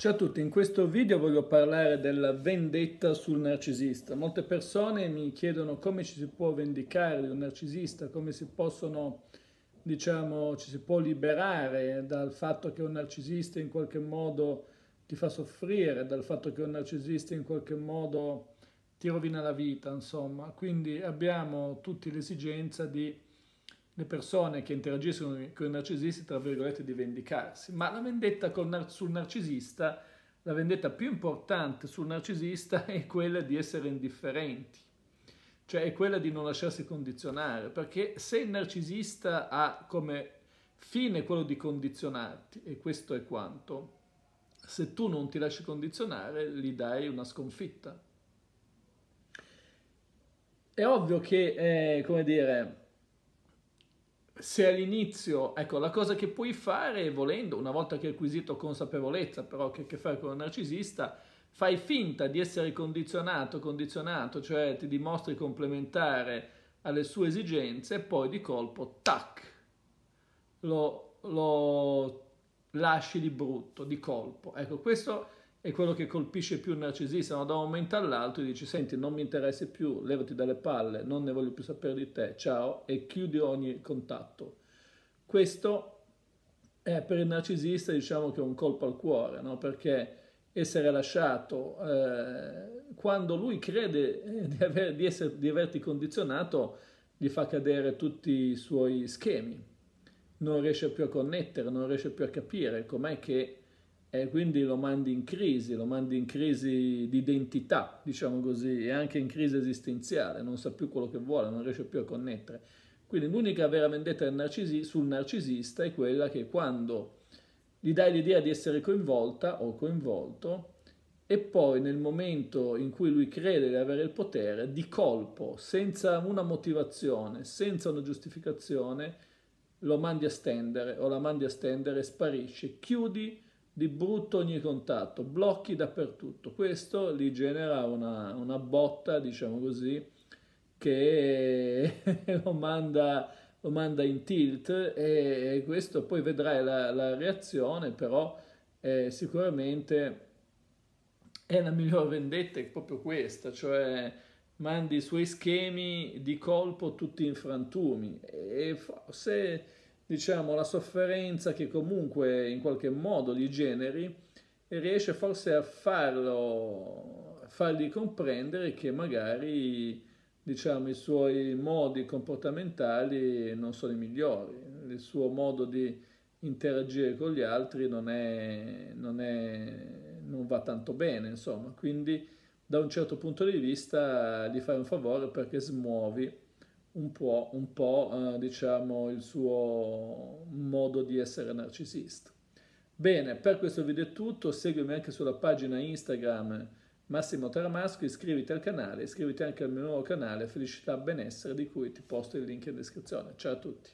Ciao a tutti, in questo video voglio parlare della vendetta sul narcisista. Molte persone mi chiedono come ci si può vendicare di un narcisista, come si possono, diciamo, ci si può liberare dal fatto che un narcisista in qualche modo ti fa soffrire, dal fatto che un narcisista in qualche modo ti rovina la vita, insomma. Quindi abbiamo tutti l'esigenza di le persone che interagiscono con i narcisisti, tra virgolette, di vendicarsi, ma la vendetta nar- sul narcisista, la vendetta più importante sul narcisista è quella di essere indifferenti, cioè è quella di non lasciarsi condizionare, perché se il narcisista ha come fine quello di condizionarti, e questo è quanto, se tu non ti lasci condizionare, gli dai una sconfitta. È ovvio che, eh, come dire, se all'inizio, ecco, la cosa che puoi fare, volendo, una volta che hai acquisito consapevolezza, però che ha a che fare con un narcisista, fai finta di essere condizionato, condizionato, cioè ti dimostri complementare alle sue esigenze e poi di colpo, tac, lo, lo lasci di brutto, di colpo. Ecco, questo è quello che colpisce più il narcisista, ma da un momento all'altro dici senti non mi interessa più, levati dalle palle, non ne voglio più sapere di te, ciao e chiudi ogni contatto. Questo è per il narcisista diciamo che è un colpo al cuore, no? perché essere lasciato eh, quando lui crede eh, di, aver, di, essere, di averti condizionato gli fa cadere tutti i suoi schemi, non riesce più a connettere, non riesce più a capire com'è che e quindi lo mandi in crisi, lo mandi in crisi di identità, diciamo così, e anche in crisi esistenziale, non sa più quello che vuole, non riesce più a connettere. Quindi l'unica vera vendetta narcisi- sul narcisista è quella che quando gli dai l'idea di essere coinvolta o coinvolto e poi nel momento in cui lui crede di avere il potere, di colpo, senza una motivazione, senza una giustificazione, lo mandi a stendere o la mandi a stendere, sparisce, chiudi di brutto ogni contatto, blocchi dappertutto. Questo gli genera una, una botta, diciamo così, che lo, manda, lo manda, in tilt e questo poi vedrai la, la reazione, però eh, sicuramente è la miglior vendetta è proprio questa, cioè mandi i suoi schemi di colpo tutti in frantumi e forse diciamo, la sofferenza che comunque in qualche modo gli generi e riesce forse a farlo, fargli comprendere che magari diciamo, i suoi modi comportamentali non sono i migliori, il suo modo di interagire con gli altri non, è, non, è, non va tanto bene, insomma. Quindi da un certo punto di vista gli fai un favore perché smuovi un po', un po' eh, diciamo, il suo modo di essere narcisista. Bene, per questo video è tutto, seguimi anche sulla pagina Instagram Massimo Taramasco, iscriviti al canale, iscriviti anche al mio nuovo canale Felicità Benessere di cui ti posto il link in descrizione. Ciao a tutti!